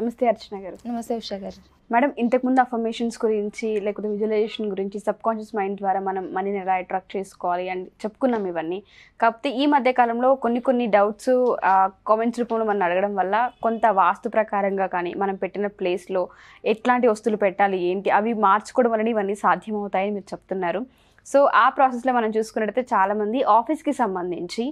నమస్తే అర్చన గారు నమస్తే ఉష గారు మేడం ఇంతకుముందు అఫర్మేషన్స్ గురించి లేకపోతే విజువలైజేషన్ గురించి సబ్ కాన్షియస్ మైండ్ ద్వారా మనం మనీని ఎలా అట్రాక్ట్ చేసుకోవాలి అని చెప్పుకున్నాం ఇవన్నీ కాకపోతే ఈ మధ్య కాలంలో కొన్ని కొన్ని డౌట్స్ కామెంట్స్ రూపంలో మనం అడగడం వల్ల కొంత వాస్తు ప్రకారంగా కానీ మనం పెట్టిన ప్లేస్లో ఎట్లాంటి వస్తువులు పెట్టాలి ఏంటి అవి మార్చుకోవడం వలన ఇవన్నీ సాధ్యమవుతాయని మీరు చెప్తున్నారు సో ఆ ప్రాసెస్లో మనం చూసుకున్నట్టయితే చాలామంది ఆఫీస్కి సంబంధించి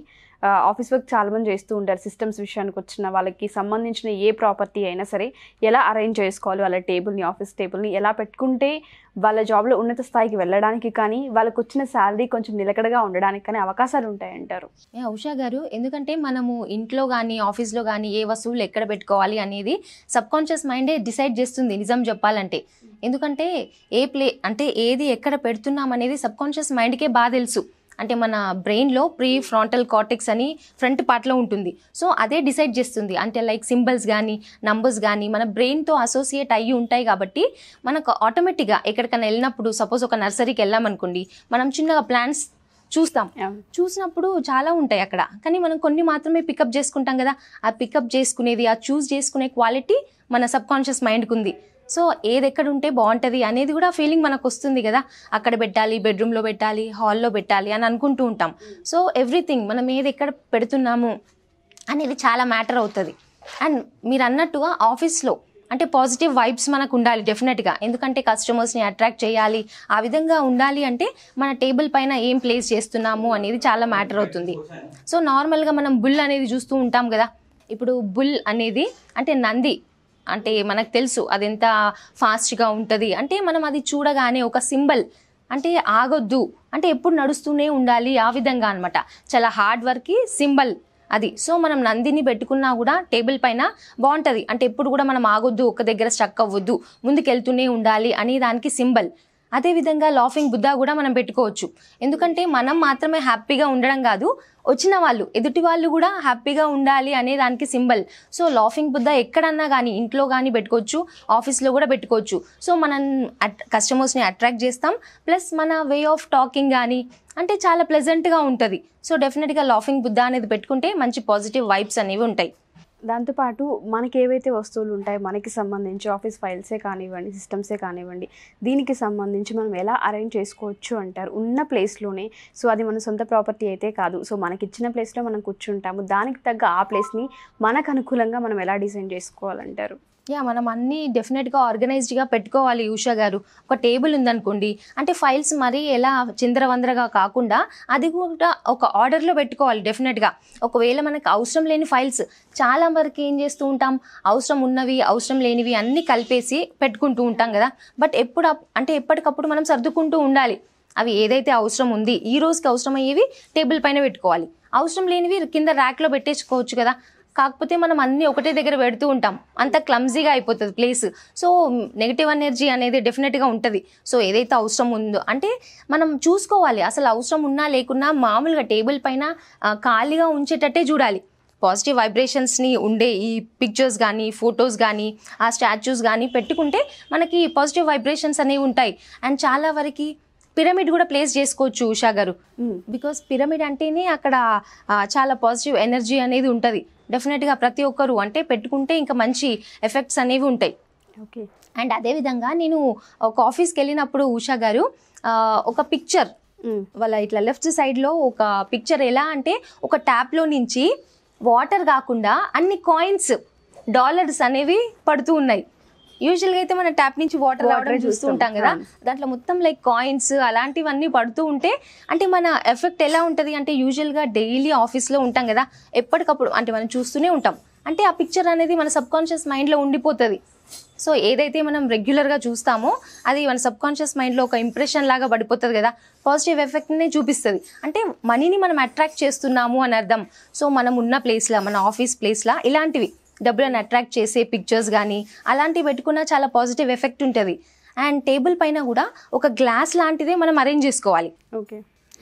ఆఫీస్ వర్క్ చాలామంది చేస్తూ ఉంటారు సిస్టమ్స్ విషయానికి వచ్చిన వాళ్ళకి సంబంధించిన ఏ ప్రాపర్టీ అయినా సరే ఎలా అరేంజ్ చేసుకోవాలి వాళ్ళ టేబుల్ని ఆఫీస్ టేబుల్ని ఎలా పెట్టుకుంటే వాళ్ళ జాబ్లో ఉన్నత స్థాయికి వెళ్ళడానికి కానీ వాళ్ళకు వచ్చిన శాలరీ కొంచెం నిలకడగా ఉండడానికి కానీ అవకాశాలు ఉంటాయంటారు ఉషా గారు ఎందుకంటే మనము ఇంట్లో కానీ ఆఫీస్లో కానీ ఏ వస్తువులు ఎక్కడ పెట్టుకోవాలి అనేది సబ్కాన్షియస్ మైండే డిసైడ్ చేస్తుంది నిజం చెప్పాలంటే ఎందుకంటే ఏ ప్లే అంటే ఏది ఎక్కడ పెడుతున్నాం అనేది సబ్కాన్షియస్ మైండ్కే బాగా తెలుసు అంటే మన బ్రెయిన్లో ప్రీ ఫ్రాంటల్ కార్టెక్స్ అని ఫ్రంట్ పార్ట్లో ఉంటుంది సో అదే డిసైడ్ చేస్తుంది అంటే లైక్ సింబల్స్ కానీ నంబర్స్ కానీ మన బ్రెయిన్తో అసోసియేట్ అయ్యి ఉంటాయి కాబట్టి మనకు ఆటోమేటిక్గా ఎక్కడికైనా వెళ్ళినప్పుడు సపోజ్ ఒక నర్సరీకి వెళ్ళామనుకోండి మనం చిన్నగా ప్లాంట్స్ చూస్తాం చూసినప్పుడు చాలా ఉంటాయి అక్కడ కానీ మనం కొన్ని మాత్రమే పికప్ చేసుకుంటాం కదా ఆ పికప్ చేసుకునేది ఆ చూస్ చేసుకునే క్వాలిటీ మన సబ్ కాన్షియస్ మైండ్కి ఉంది సో ఏది ఎక్కడ ఉంటే బాగుంటుంది అనేది కూడా ఫీలింగ్ మనకు వస్తుంది కదా అక్కడ పెట్టాలి బెడ్రూమ్లో పెట్టాలి హాల్లో పెట్టాలి అని అనుకుంటూ ఉంటాం సో ఎవ్రీథింగ్ మనం ఏది ఎక్కడ పెడుతున్నాము అనేది చాలా మ్యాటర్ అవుతుంది అండ్ మీరు అన్నట్టుగా ఆఫీస్లో అంటే పాజిటివ్ వైబ్స్ మనకు ఉండాలి డెఫినెట్గా ఎందుకంటే కస్టమర్స్ని అట్రాక్ట్ చేయాలి ఆ విధంగా ఉండాలి అంటే మన టేబుల్ పైన ఏం ప్లేస్ చేస్తున్నాము అనేది చాలా మ్యాటర్ అవుతుంది సో నార్మల్గా మనం బుల్ అనేది చూస్తూ ఉంటాం కదా ఇప్పుడు బుల్ అనేది అంటే నంది అంటే మనకు తెలుసు అది ఎంత ఫాస్ట్గా ఉంటుంది అంటే మనం అది చూడగానే ఒక సింబల్ అంటే ఆగొద్దు అంటే ఎప్పుడు నడుస్తూనే ఉండాలి ఆ విధంగా అనమాట చాలా హార్డ్ వర్క్కి సింబల్ అది సో మనం నందిని పెట్టుకున్నా కూడా టేబుల్ పైన బాగుంటుంది అంటే ఎప్పుడు కూడా మనం ఆగొద్దు ఒక దగ్గర స్టక్ అవ్వద్దు ముందుకెళ్తూనే ఉండాలి అనే దానికి సింబల్ అదేవిధంగా లాఫింగ్ బుద్ధా కూడా మనం పెట్టుకోవచ్చు ఎందుకంటే మనం మాత్రమే హ్యాపీగా ఉండడం కాదు వచ్చిన వాళ్ళు ఎదుటి వాళ్ళు కూడా హ్యాపీగా ఉండాలి అనే దానికి సింబల్ సో లాఫింగ్ బుద్ధ ఎక్కడన్నా కానీ ఇంట్లో కానీ పెట్టుకోవచ్చు ఆఫీస్లో కూడా పెట్టుకోవచ్చు సో మనం కస్టమర్స్ని అట్రాక్ట్ చేస్తాం ప్లస్ మన వే ఆఫ్ టాకింగ్ కానీ అంటే చాలా ప్లెజెంట్గా ఉంటుంది సో డెఫినెట్గా లాఫింగ్ బుద్ధ అనేది పెట్టుకుంటే మంచి పాజిటివ్ వైబ్స్ అనేవి ఉంటాయి దాంతోపాటు మనకి ఏవైతే వస్తువులు ఉంటాయో మనకి సంబంధించి ఆఫీస్ ఫైల్సే కానివ్వండి సిస్టమ్సే కానివ్వండి దీనికి సంబంధించి మనం ఎలా అరేంజ్ చేసుకోవచ్చు అంటారు ఉన్న ప్లేస్లోనే సో అది మన సొంత ప్రాపర్టీ అయితే కాదు సో మనకి ఇచ్చిన ప్లేస్లో మనం కూర్చుంటాము దానికి తగ్గ ఆ ప్లేస్ని మనకు అనుకూలంగా మనం ఎలా డిజైన్ చేసుకోవాలంటారు యా మనం అన్నీ డెఫినెట్గా ఆర్గనైజ్డ్గా పెట్టుకోవాలి ఉషా గారు ఒక టేబుల్ ఉందనుకోండి అంటే ఫైల్స్ మరీ ఎలా చిందరవందరగా కాకుండా అది కూడా ఒక ఆర్డర్లో పెట్టుకోవాలి డెఫినెట్గా ఒకవేళ మనకు అవసరం లేని ఫైల్స్ చాలా వరకు ఏం చేస్తూ ఉంటాం అవసరం ఉన్నవి అవసరం లేనివి అన్నీ కలిపేసి పెట్టుకుంటూ ఉంటాం కదా బట్ ఎప్పుడు అంటే ఎప్పటికప్పుడు మనం సర్దుకుంటూ ఉండాలి అవి ఏదైతే అవసరం ఉంది ఈ రోజుకి అవసరమయ్యేవి టేబుల్ పైన పెట్టుకోవాలి అవసరం లేనివి కింద ర్యాక్లో పెట్టేసుకోవచ్చు కదా కాకపోతే మనం అన్ని ఒకటే దగ్గర పెడుతూ ఉంటాం అంత క్లమ్జీగా అయిపోతుంది ప్లేస్ సో నెగిటివ్ ఎనర్జీ అనేది డెఫినెట్గా ఉంటుంది సో ఏదైతే అవసరం ఉందో అంటే మనం చూసుకోవాలి అసలు అవసరం ఉన్నా లేకున్నా మామూలుగా టేబుల్ పైన ఖాళీగా ఉంచేటట్టే చూడాలి పాజిటివ్ వైబ్రేషన్స్ని ఉండే ఈ పిక్చర్స్ కానీ ఫొటోస్ కానీ ఆ స్టాచ్యూస్ కానీ పెట్టుకుంటే మనకి పాజిటివ్ వైబ్రేషన్స్ అనేవి ఉంటాయి అండ్ చాలా వరకు పిరమిడ్ కూడా ప్లేస్ చేసుకోవచ్చు ఉషా గారు బికాస్ పిరమిడ్ అంటేనే అక్కడ చాలా పాజిటివ్ ఎనర్జీ అనేది ఉంటుంది డెఫినెట్గా ప్రతి ఒక్కరు అంటే పెట్టుకుంటే ఇంకా మంచి ఎఫెక్ట్స్ అనేవి ఉంటాయి ఓకే అండ్ అదేవిధంగా నేను ఒక ఆఫీస్కి వెళ్ళినప్పుడు ఉషా గారు ఒక పిక్చర్ hmm. వాళ్ళ ఇట్లా లెఫ్ట్ సైడ్లో ఒక పిక్చర్ ఎలా అంటే ఒక ట్యాప్లో నుంచి వాటర్ కాకుండా అన్ని కాయిన్స్ డాలర్స్ అనేవి పడుతూ ఉన్నాయి యూజువల్ గా అయితే మన ట్యాప్ నుంచి వాటర్ రావడం చూస్తూ ఉంటాం కదా hmm. దాంట్లో మొత్తం లైక్ కాయిన్స్ అలాంటివన్నీ పడుతూ ఉంటే అంటే మన ఎఫెక్ట్ ఎలా ఉంటది అంటే యూజువల్ గా డైలీ ఆఫీస్ లో ఉంటాం కదా ఎప్పటికప్పుడు అంటే మనం చూస్తూనే ఉంటాం అంటే ఆ పిక్చర్ అనేది మన సబ్ కాన్షియస్ మైండ్ లో ఉండిపోతుంది సో ఏదైతే మనం రెగ్యులర్ గా చూస్తామో అది మన సబ్ కాన్షియస్ మైండ్లో ఒక ఇంప్రెషన్ లాగా పడిపోతుంది కదా పాజిటివ్ ఎఫెక్ట్నే చూపిస్తుంది అంటే మనీని మనం అట్రాక్ట్ చేస్తున్నాము అని అర్థం సో మనం ఉన్న లా మన ఆఫీస్ లా ఇలాంటివి డబ్బులను అట్రాక్ట్ చేసే పిక్చర్స్ కానీ అలాంటివి పెట్టుకున్నా చాలా పాజిటివ్ ఎఫెక్ట్ ఉంటుంది అండ్ టేబుల్ పైన కూడా ఒక గ్లాస్ లాంటిదే మనం అరేంజ్ చేసుకోవాలి ఓకే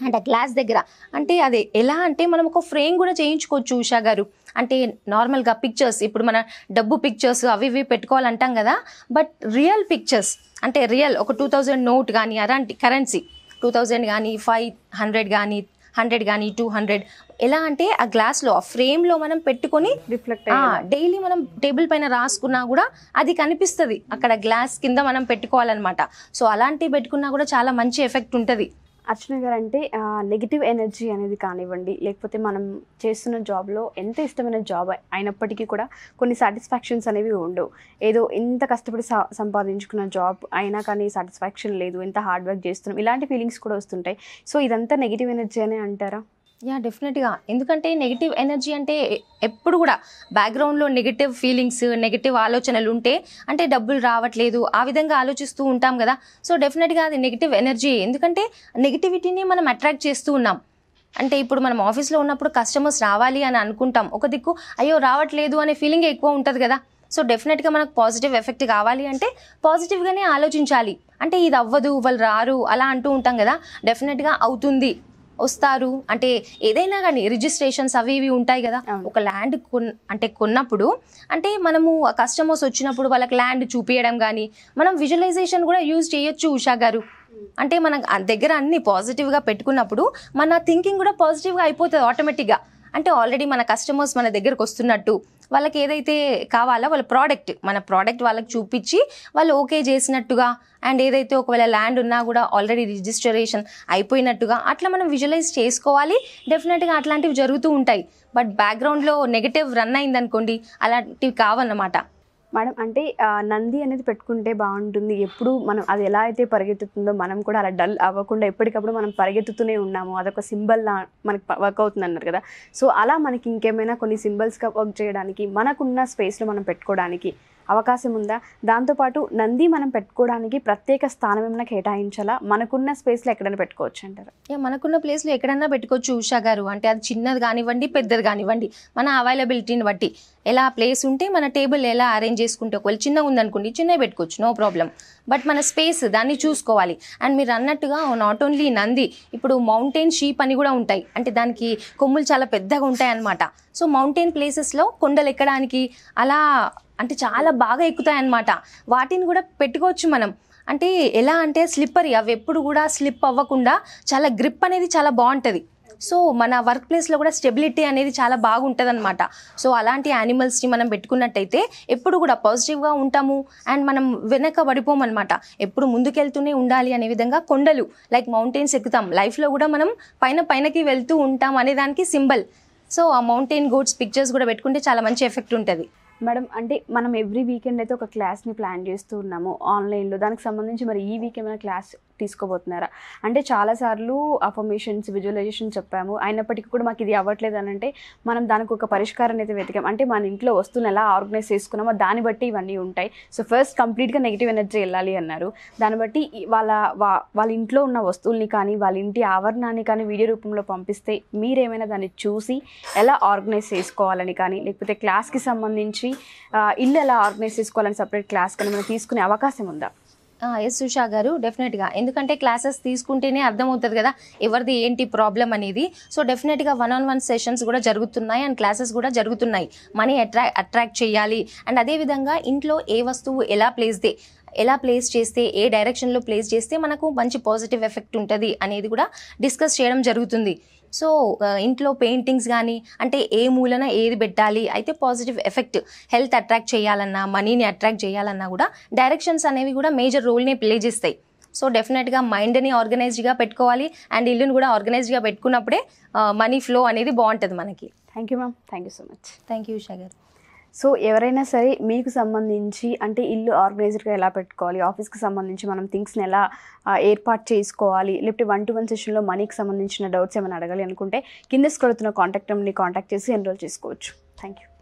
అండ్ ఆ గ్లాస్ దగ్గర అంటే అదే ఎలా అంటే మనం ఒక ఫ్రేమ్ కూడా చేయించుకోవచ్చు ఉషా గారు అంటే నార్మల్గా పిక్చర్స్ ఇప్పుడు మన డబ్బు పిక్చర్స్ అవి ఇవి పెట్టుకోవాలంటాం కదా బట్ రియల్ పిక్చర్స్ అంటే రియల్ ఒక టూ థౌజండ్ నోట్ కానీ అలాంటి కరెన్సీ టూ థౌజండ్ కానీ ఫైవ్ హండ్రెడ్ కానీ హండ్రెడ్ కానీ టూ హండ్రెడ్ ఎలా అంటే ఆ గ్లాస్లో ఆ ఫ్రేమ్లో మనం పెట్టుకొని రిఫ్లెక్ట్ డైలీ మనం టేబుల్ పైన రాసుకున్నా కూడా అది కనిపిస్తుంది అక్కడ గ్లాస్ కింద మనం పెట్టుకోవాలన్నమాట సో అలాంటివి పెట్టుకున్నా కూడా చాలా మంచి ఎఫెక్ట్ ఉంటుంది అర్చన గారు అంటే నెగిటివ్ ఎనర్జీ అనేది కానివ్వండి లేకపోతే మనం చేస్తున్న జాబ్లో ఎంత ఇష్టమైన జాబ్ అయినప్పటికీ కూడా కొన్ని సాటిస్ఫాక్షన్స్ అనేవి ఉండవు ఏదో ఇంత కష్టపడి సంపాదించుకున్న జాబ్ అయినా కానీ సాటిస్ఫాక్షన్ లేదు ఎంత హార్డ్ వర్క్ చేస్తున్నాం ఇలాంటి ఫీలింగ్స్ కూడా వస్తుంటాయి సో ఇదంతా నెగిటివ్ ఎనర్జీ అనే అంటారా యా డెఫినెట్గా ఎందుకంటే నెగిటివ్ ఎనర్జీ అంటే ఎప్పుడు కూడా బ్యాక్గ్రౌండ్లో నెగిటివ్ ఫీలింగ్స్ నెగిటివ్ ఆలోచనలు ఉంటే అంటే డబ్బులు రావట్లేదు ఆ విధంగా ఆలోచిస్తూ ఉంటాం కదా సో డెఫినెట్గా అది నెగిటివ్ ఎనర్జీ ఎందుకంటే నెగిటివిటీని మనం అట్రాక్ట్ చేస్తూ ఉన్నాం అంటే ఇప్పుడు మనం ఆఫీస్లో ఉన్నప్పుడు కస్టమర్స్ రావాలి అని అనుకుంటాం ఒక దిక్కు అయ్యో రావట్లేదు అనే ఫీలింగ్ ఎక్కువ ఉంటుంది కదా సో డెఫినెట్గా మనకు పాజిటివ్ ఎఫెక్ట్ కావాలి అంటే పాజిటివ్గానే ఆలోచించాలి అంటే ఇది అవ్వదు వాళ్ళు రారు అలా అంటూ ఉంటాం కదా డెఫినెట్గా అవుతుంది వస్తారు అంటే ఏదైనా కానీ రిజిస్ట్రేషన్స్ అవి ఇవి ఉంటాయి కదా ఒక ల్యాండ్ కొన్ అంటే కొన్నప్పుడు అంటే మనము కస్టమర్స్ వచ్చినప్పుడు వాళ్ళకి ల్యాండ్ చూపించడం కానీ మనం విజువలైజేషన్ కూడా యూజ్ చేయొచ్చు ఉషా గారు అంటే మనం దగ్గర అన్ని పాజిటివ్గా పెట్టుకున్నప్పుడు మన థింకింగ్ కూడా పాజిటివ్గా అయిపోతుంది ఆటోమేటిక్గా అంటే ఆల్రెడీ మన కస్టమర్స్ మన దగ్గరకు వస్తున్నట్టు వాళ్ళకి ఏదైతే కావాలో వాళ్ళ ప్రోడక్ట్ మన ప్రోడక్ట్ వాళ్ళకి చూపించి వాళ్ళు ఓకే చేసినట్టుగా అండ్ ఏదైతే ఒకవేళ ల్యాండ్ ఉన్నా కూడా ఆల్రెడీ రిజిస్ట్రేషన్ అయిపోయినట్టుగా అట్లా మనం విజువలైజ్ చేసుకోవాలి డెఫినెట్గా అట్లాంటివి జరుగుతూ ఉంటాయి బట్ బ్యాక్గ్రౌండ్లో నెగిటివ్ రన్ అయిందనుకోండి అలాంటివి కావన్నమాట మేడం అంటే నంది అనేది పెట్టుకుంటే బాగుంటుంది ఎప్పుడు మనం అది ఎలా అయితే పరిగెత్తుతుందో మనం కూడా అలా డల్ అవ్వకుండా ఎప్పటికప్పుడు మనం పరిగెత్తుతూనే ఉన్నాము అదొక సింబల్ లా మనకి వర్క్ అవుతుంది అన్నారు కదా సో అలా మనకి ఇంకేమైనా కొన్ని సింబల్స్గా వర్క్ చేయడానికి మనకున్న స్పేస్లో మనం పెట్టుకోవడానికి అవకాశం ఉందా దాంతోపాటు నంది మనం పెట్టుకోవడానికి ప్రత్యేక స్థానం ఏమైనా కేటాయించాలా మనకున్న స్పేస్లో ఎక్కడైనా పెట్టుకోవచ్చు అంటారు మనకున్న ప్లేస్లో ఎక్కడైనా పెట్టుకోవచ్చు ఉషా గారు అంటే అది చిన్నది కానివ్వండి పెద్దది కానివ్వండి మన అవైలబిలిటీని బట్టి ఎలా ప్లేస్ ఉంటే మన టేబుల్ ఎలా అరేంజ్ చేసుకుంటే ఒకవేళ చిన్నగా ఉందనుకోండి చిన్నవి పెట్టుకోవచ్చు నో ప్రాబ్లం బట్ మన స్పేస్ దాన్ని చూసుకోవాలి అండ్ మీరు అన్నట్టుగా నాట్ ఓన్లీ నంది ఇప్పుడు మౌంటైన్ షీప్ అని కూడా ఉంటాయి అంటే దానికి కొమ్ములు చాలా పెద్దగా ఉంటాయి అనమాట సో మౌంటైన్ ప్లేసెస్లో కొండలు ఎక్కడానికి అలా అంటే చాలా బాగా ఎక్కుతాయి అనమాట వాటిని కూడా పెట్టుకోవచ్చు మనం అంటే ఎలా అంటే స్లిప్పరీ అవి ఎప్పుడు కూడా స్లిప్ అవ్వకుండా చాలా గ్రిప్ అనేది చాలా బాగుంటుంది సో మన వర్క్ ప్లేస్లో కూడా స్టెబిలిటీ అనేది చాలా బాగుంటుంది అనమాట సో అలాంటి యానిమల్స్ని మనం పెట్టుకున్నట్టయితే ఎప్పుడు కూడా పాజిటివ్గా ఉంటాము అండ్ మనం వెనక పడిపోమన్నమాట ఎప్పుడు ముందుకెళ్తూనే ఉండాలి అనే విధంగా కొండలు లైక్ మౌంటైన్స్ ఎక్కుతాం లైఫ్లో కూడా మనం పైన పైనకి వెళ్తూ ఉంటాం అనే దానికి సింబల్ సో ఆ మౌంటైన్ గోడ్స్ పిక్చర్స్ కూడా పెట్టుకుంటే చాలా మంచి ఎఫెక్ట్ ఉంటుంది మేడం అంటే మనం ఎవ్రీ వీకెండ్ అయితే ఒక క్లాస్ని ప్లాన్ చేస్తూ ఉన్నాము ఆన్లైన్లో దానికి సంబంధించి మరి ఈ వీక్ ఏమైనా క్లాస్ తీసుకోబోతున్నారా అంటే చాలాసార్లు అఫర్మేషన్స్ విజువలైజేషన్ చెప్పాము అయినప్పటికీ కూడా మాకు ఇది అవ్వట్లేదు అని అంటే మనం దానికి ఒక పరిష్కారం అయితే వెతికాం అంటే మన ఇంట్లో వస్తువులు ఎలా ఆర్గనైజ్ చేసుకున్నామో దాన్ని బట్టి ఇవన్నీ ఉంటాయి సో ఫస్ట్ కంప్లీట్గా నెగిటివ్ ఎనర్జీ వెళ్ళాలి అన్నారు దాన్ని బట్టి వాళ్ళ వాళ్ళ ఇంట్లో ఉన్న వస్తువుల్ని కానీ వాళ్ళ ఇంటి ఆవరణాన్ని కానీ వీడియో రూపంలో పంపిస్తే మీరేమైనా దాన్ని చూసి ఎలా ఆర్గనైజ్ చేసుకోవాలని కానీ లేకపోతే క్లాస్కి సంబంధించి ఇల్లు ఎలా ఆర్గనైజ్ చేసుకోవాలని సపరేట్ క్లాస్ కానీ మనం తీసుకునే అవకాశం ఉందా ఎస్ సుషా గారు డెఫినెట్గా ఎందుకంటే క్లాసెస్ తీసుకుంటేనే అర్థమవుతుంది కదా ఎవరిది ఏంటి ప్రాబ్లం అనేది సో డెఫినెట్గా వన్ ఆన్ వన్ సెషన్స్ కూడా జరుగుతున్నాయి అండ్ క్లాసెస్ కూడా జరుగుతున్నాయి మనీ అట్రా అట్రాక్ట్ చేయాలి అండ్ అదేవిధంగా ఇంట్లో ఏ వస్తువు ఎలా ప్లేస్దే ఎలా ప్లేస్ చేస్తే ఏ డైరెక్షన్లో ప్లేస్ చేస్తే మనకు మంచి పాజిటివ్ ఎఫెక్ట్ ఉంటుంది అనేది కూడా డిస్కస్ చేయడం జరుగుతుంది సో ఇంట్లో పెయింటింగ్స్ కానీ అంటే ఏ మూలన ఏది పెట్టాలి అయితే పాజిటివ్ ఎఫెక్ట్ హెల్త్ అట్రాక్ట్ చేయాలన్నా మనీని అట్రాక్ట్ చేయాలన్నా కూడా డైరెక్షన్స్ అనేవి కూడా మేజర్ రోల్ని ప్లే చేస్తాయి సో డెఫినెట్గా మైండ్ని ఆర్గనైజ్డ్గా పెట్టుకోవాలి అండ్ ఇల్లుని కూడా ఆర్గనైజ్డ్గా పెట్టుకున్నప్పుడే మనీ ఫ్లో అనేది బాగుంటుంది మనకి thank you ma'am thank you so much thank you Usha గారు సో ఎవరైనా సరే మీకు సంబంధించి అంటే ఇల్లు ఆర్గనైజ్డ్గా ఎలా పెట్టుకోవాలి ఆఫీస్కి సంబంధించి మనం థింగ్స్ని ఎలా ఏర్పాటు చేసుకోవాలి లేకపోతే వన్ టు వన్ సెషన్లో మనీకి సంబంధించిన డౌట్స్ ఏమైనా అడగాలి అనుకుంటే కింద స్క్రోల్ కాంటాక్ట్ నెంబర్ని కాంటాక్ట్ చేసి ఎన్రోల్ చేసుకోవచ్చు థ్యాంక్ యూ